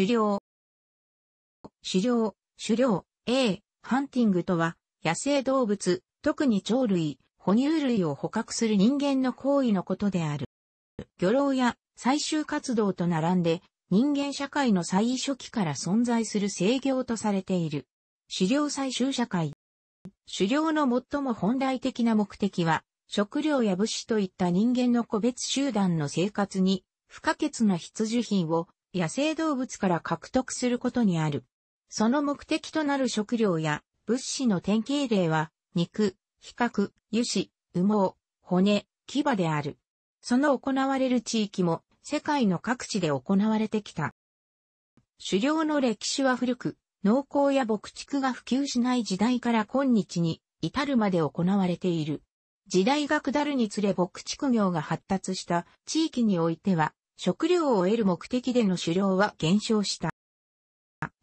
狩猟。狩猟、狩猟、A、ハンティングとは、野生動物、特に鳥類、哺乳類を捕獲する人間の行為のことである。漁労や採集活動と並んで、人間社会の最初期から存在する制御とされている。狩猟採集社会。狩猟の最も本来的な目的は、食料や物資といった人間の個別集団の生活に不可欠な必需品を野生動物から獲得することにある。その目的となる食料や物資の典型例は、肉、比較、油脂、羽毛、骨、牙である。その行われる地域も世界の各地で行われてきた。狩猟の歴史は古く、農耕や牧畜が普及しない時代から今日に至るまで行われている。時代が下るにつれ牧畜業が発達した地域においては、食料を得る目的での狩猟は減少した。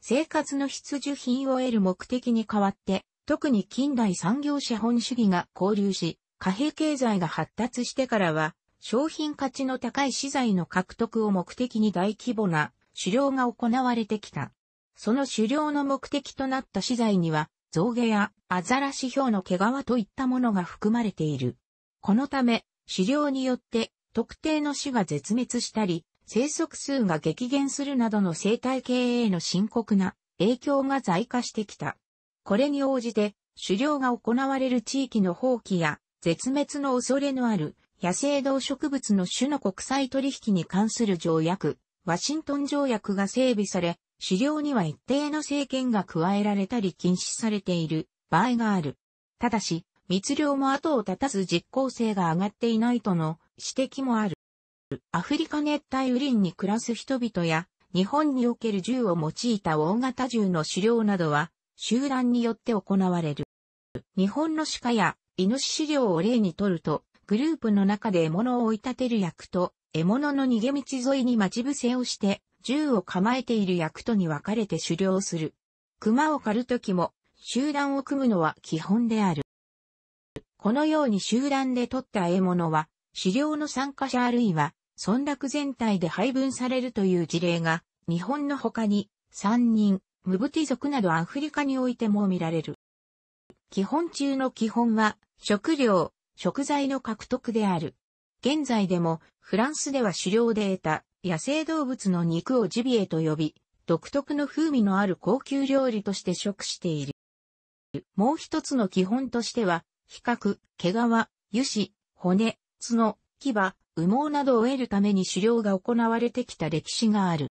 生活の必需品を得る目的に代わって、特に近代産業資本主義が交流し、貨幣経済が発達してからは、商品価値の高い資材の獲得を目的に大規模な狩猟が行われてきた。その狩猟の目的となった資材には、象牙やアザラシヒョウの毛皮といったものが含まれている。このため、狩猟によって特定の種が絶滅したり、生息数が激減するなどの生態系への深刻な影響が在化してきた。これに応じて、狩猟が行われる地域の放棄や絶滅の恐れのある野生動植物の種の国際取引に関する条約、ワシントン条約が整備され、狩猟には一定の制限が加えられたり禁止されている場合がある。ただし、密漁も後を絶たず実効性が上がっていないとの指摘もある。アフリカ熱帯雨林に暮らす人々や、日本における銃を用いた大型銃の狩猟などは、集団によって行われる。日本の鹿や、イノシシ猟を例にとると、グループの中で獲物を追い立てる役と、獲物の逃げ道沿いに待ち伏せをして、銃を構えている役とに分かれて狩猟する。熊を狩るときも、集団を組むのは基本である。このように集団で取った獲物は、資料の参加者あるいは、村落全体で配分されるという事例が、日本の他に、三人、ムブティ族などアフリカにおいても見られる。基本中の基本は、食料、食材の獲得である。現在でも、フランスでは狩猟で得た野生動物の肉をジビエと呼び、独特の風味のある高級料理として食している。もう一つの基本としては、比較、毛皮、油脂、骨、角、牙、羽毛などを得るために狩猟が行われてきた歴史がある。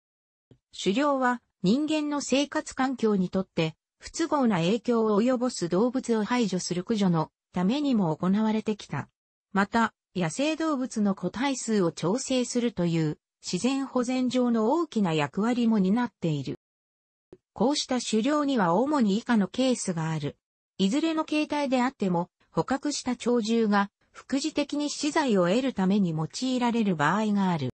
狩猟は人間の生活環境にとって不都合な影響を及ぼす動物を排除する駆除のためにも行われてきた。また、野生動物の個体数を調整するという自然保全上の大きな役割も担っている。こうした狩猟には主に以下のケースがある。いずれの形態であっても捕獲した鳥獣が副次的に資材を得るために用いられる場合がある。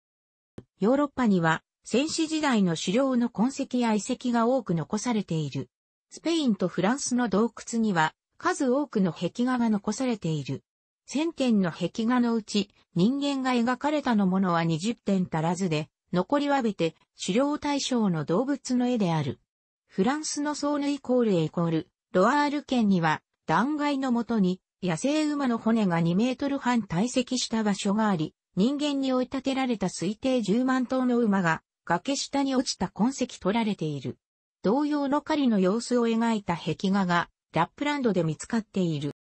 ヨーロッパには戦死時代の狩猟の痕跡や遺跡が多く残されている。スペインとフランスの洞窟には数多くの壁画が残されている。1000点の壁画のうち人間が描かれたのものは20点足らずで、残りはべて狩猟対象の動物の絵である。フランスのソーヌイコールエイコール、ロアール県には断崖のもとに野生馬の骨が2メートル半堆積した場所があり、人間に追い立てられた推定10万頭の馬が崖下に落ちた痕跡取られている。同様の狩りの様子を描いた壁画がラップランドで見つかっている。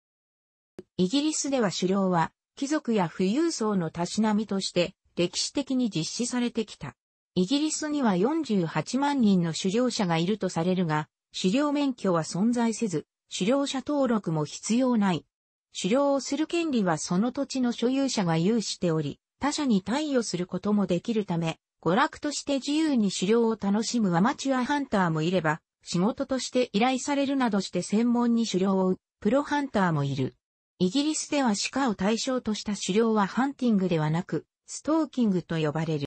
イギリスでは狩猟は貴族や富裕層のたしなみとして歴史的に実施されてきた。イギリスには48万人の狩猟者がいるとされるが、狩猟免許は存在せず、狩猟者登録も必要ない。狩猟をする権利はその土地の所有者が有しており、他者に貸与することもできるため、娯楽として自由に狩猟を楽しむアマチュアハンターもいれば、仕事として依頼されるなどして専門に狩猟を追う、プロハンターもいる。イギリスでは鹿を対象とした狩猟はハンティングではなく、ストーキングと呼ばれる。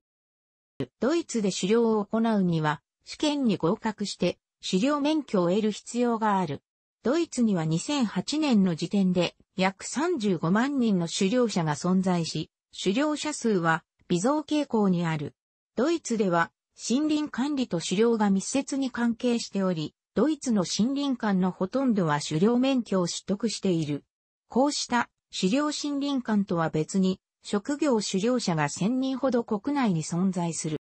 ドイツで狩猟を行うには、試験に合格して、狩猟免許を得る必要がある。ドイツには2008年の時点で約35万人の狩猟者が存在し、狩猟者数は微増傾向にある。ドイツでは森林管理と狩猟が密接に関係しており、ドイツの森林間のほとんどは狩猟免許を取得している。こうした狩猟森林間とは別に、職業狩猟者が1000人ほど国内に存在する。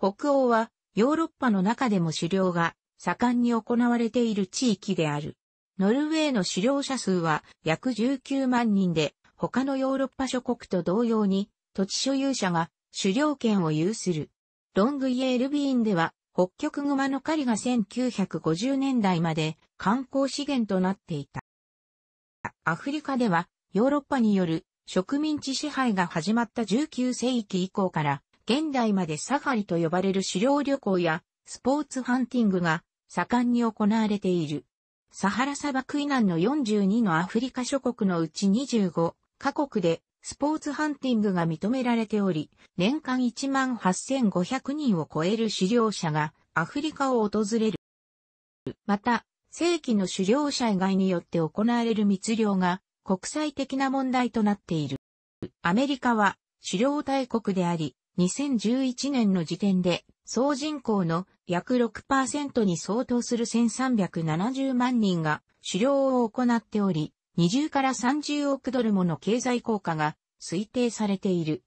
北欧はヨーロッパの中でも狩猟が盛んに行われている地域である。ノルウェーの狩猟者数は約19万人で、他のヨーロッパ諸国と同様に土地所有者が狩猟権を有する。ロングイエールビーンでは北極熊の狩りが1950年代まで観光資源となっていた。アフリカではヨーロッパによる植民地支配が始まった19世紀以降から現代までサファリと呼ばれる狩猟旅行やスポーツハンティングが盛んに行われている。サハラ砂漠以南の42のアフリカ諸国のうち25カ国でスポーツハンティングが認められており、年間1万8500人を超える狩猟者がアフリカを訪れる。また、正規の狩猟者以外によって行われる密猟が国際的な問題となっている。アメリカは狩猟大国であり、2011年の時点で総人口の約6%に相当する1370万人が狩猟を行っており、20から30億ドルもの経済効果が推定されている。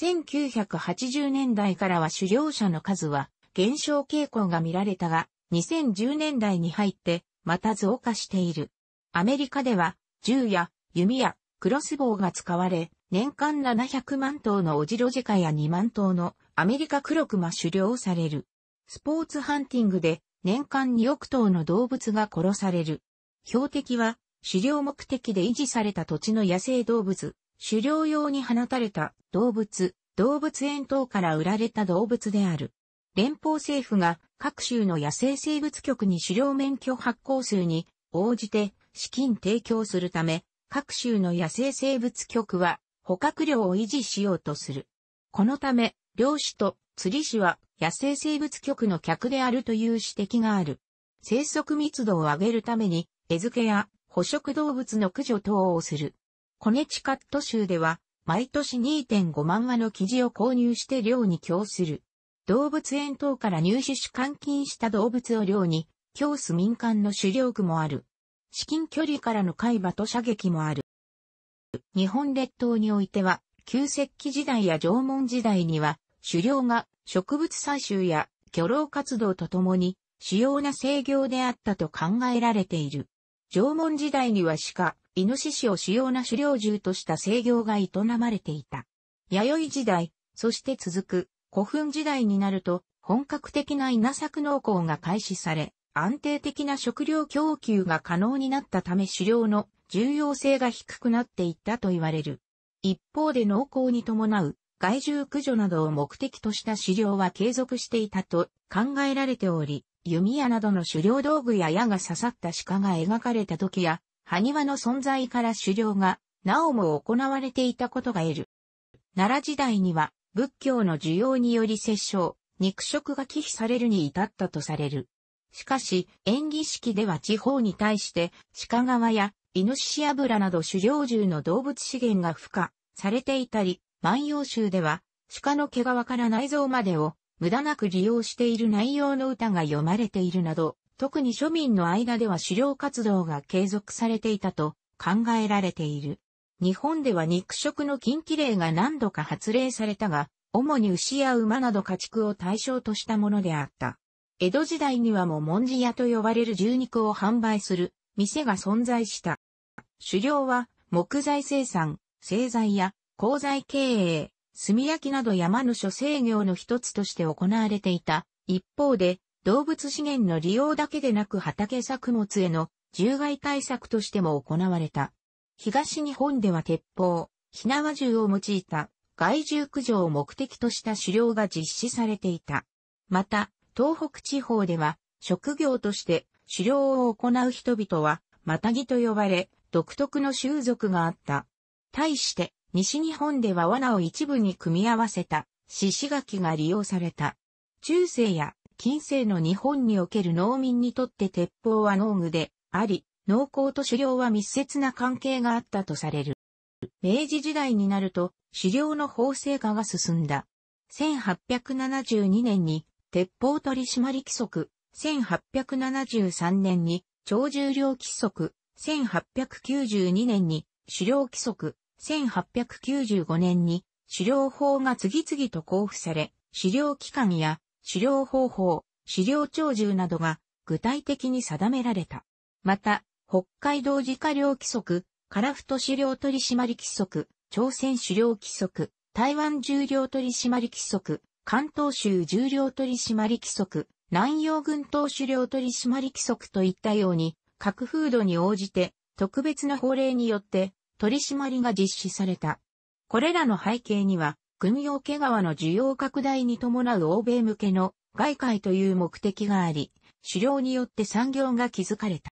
1980年代からは狩猟者の数は減少傾向が見られたが、2010年代に入ってまた増加している。アメリカでは銃や弓やクロスボウが使われ、年間700万頭のオジロジカや2万頭のアメリカ黒熊狩猟される。スポーツハンティングで年間2億頭の動物が殺される。標的は狩猟目的で維持された土地の野生動物、狩猟用に放たれた動物、動物園等から売られた動物である。連邦政府が各州の野生生物局に狩猟免許発行数に応じて資金提供するため、各州の野生生物局は捕獲量を維持しようとする。このため、漁師と釣り師は野生生物局の客であるという指摘がある。生息密度を上げるために、餌付けや捕食動物の駆除等をする。コネチカット州では、毎年2.5万羽の生地を購入して漁に供する。動物園等から入手し監禁した動物を漁に、供す民間の狩猟区もある。至近距離からの海馬と射撃もある。日本列島においては、旧石器時代や縄文時代には、狩猟が植物採集や漁労活動とともに主要な制業であったと考えられている。縄文時代には鹿、イノシシを主要な狩猟獣とした制御が営まれていた。弥生時代、そして続く古墳時代になると本格的な稲作農耕が開始され、安定的な食料供給が可能になったため狩猟の重要性が低くなっていったと言われる。一方で農耕に伴う害獣駆除などを目的とした狩猟は継続していたと考えられており、弓矢などの狩猟道具や矢が刺さった鹿が描かれた時や、埴輪の存在から狩猟がなおも行われていたことが得る。奈良時代には仏教の需要により殺生、肉食が忌避されるに至ったとされる。しかし、演技式では地方に対して鹿側やイノシシ油など狩猟獣の動物資源が付加されていたり、万葉集では、鹿の毛皮から内臓までを無駄なく利用している内容の歌が読まれているなど、特に庶民の間では狩猟活動が継続されていたと考えられている。日本では肉食の禁忌令が何度か発令されたが、主に牛や馬など家畜を対象としたものであった。江戸時代にはも文字屋と呼ばれる牛肉を販売する店が存在した。狩猟は木材生産、製材や鉱材経営、炭焼きなど山の諸生業の一つとして行われていた。一方で、動物資源の利用だけでなく畑作物への獣害対策としても行われた。東日本では鉄砲、火縄銃を用いた害獣駆除を目的とした狩猟が実施されていた。また、東北地方では職業として狩猟を行う人々は、マタギと呼ばれ、独特の習俗があった。対して、西日本では罠を一部に組み合わせた、獅子垣が利用された。中世や近世の日本における農民にとって鉄砲は農具であり、農耕と狩猟は密接な関係があったとされる。明治時代になると狩猟の法制化が進んだ。1872年に鉄砲取締規則、1873年に超重量規則、1892年に狩猟規則、1895年に狩猟法が次々と交付され、狩猟期間や狩猟方法、狩猟鳥獣などが具体的に定められた。また、北海道自家猟規則、カラフト狩猟取締規則、朝鮮狩猟規則、台湾重量取締規則、関東州重量取締規則、南洋群島狩猟取締規則といったように、各風土に応じて特別な法令によって取り締まりが実施された。これらの背景には、軍用毛皮の需要拡大に伴う欧米向けの外界という目的があり、狩猟によって産業が築かれた。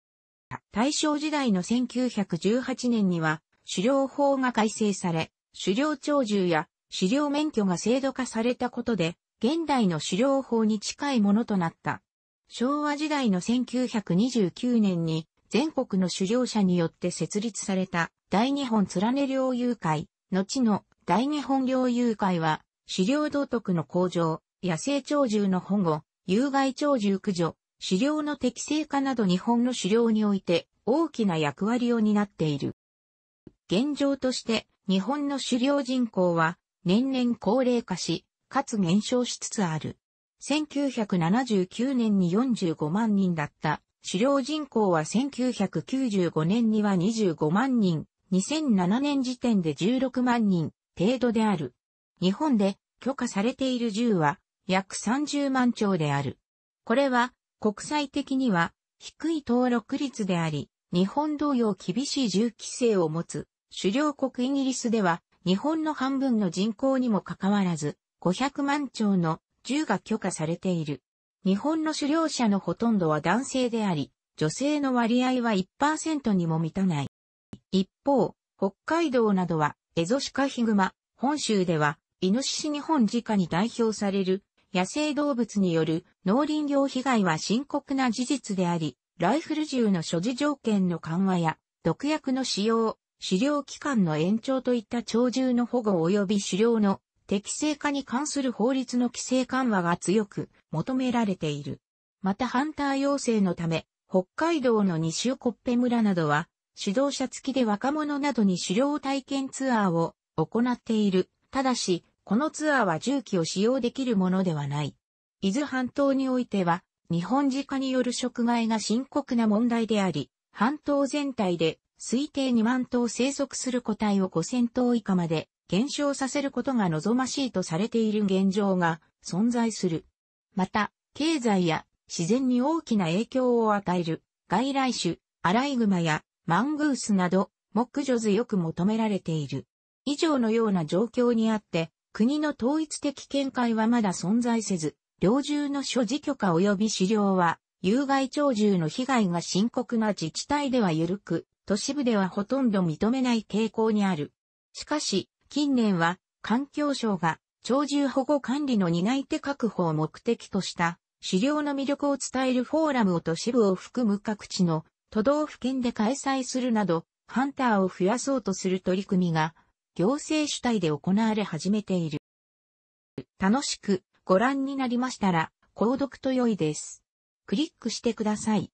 大正時代の1918年には、狩猟法が改正され、狩猟鳥獣や狩猟免許が制度化されたことで、現代の狩猟法に近いものとなった。昭和時代の1929年に、全国の狩猟者によって設立された大日本連ね領有会、後の大日本領有会は、狩猟道徳の向上、野生鳥獣の保護、有害鳥獣駆除、狩猟の適正化など日本の狩猟において大きな役割を担っている。現状として日本の狩猟人口は年々高齢化し、かつ減少しつつある。1979年に45万人だった狩猟人口は1995年には25万人2007年時点で16万人程度である。日本で許可されている銃は約30万丁である。これは国際的には低い登録率であり、日本同様厳しい銃規制を持つ主要国イギリスでは日本の半分の人口にもかかわらず500万丁の銃が許可されている。日本の狩猟者のほとんどは男性であり、女性の割合は1%にも満たない。一方、北海道などは、エゾシカヒグマ、本州では、イノシシ日本直に代表される野生動物による農林業被害は深刻な事実であり、ライフル銃の所持条件の緩和や、毒薬の使用、狩猟期間の延長といった鳥獣の保護及び狩猟の適正化に関する法律の規制緩和が強く求められている。またハンター要請のため、北海道の西横っぺ村などは指導者付きで若者などに狩猟体験ツアーを行っている。ただし、このツアーは重機を使用できるものではない。伊豆半島においては、日本自家による食害が深刻な問題であり、半島全体で推定2万頭生息する個体を5000頭以下まで減少させることが望ましいとされている現状が存在する。また、経済や自然に大きな影響を与える外来種、アライグマやマングースなど、目除よく求められている。以上のような状況にあって、国の統一的見解はまだ存在せず、猟銃の所持許可及び狩猟は、有害鳥獣の被害が深刻な自治体では緩く、都市部ではほとんど認めない傾向にある。しかし、近年は、環境省が、鳥獣保護管理の担い手確保を目的とした、狩猟の魅力を伝えるフォーラムを都市部を含む各地の都道府県で開催するなど、ハンターを増やそうとする取り組みが、行政主体で行われ始めている。楽しくご覧になりましたら、購読と良いです。クリックしてください。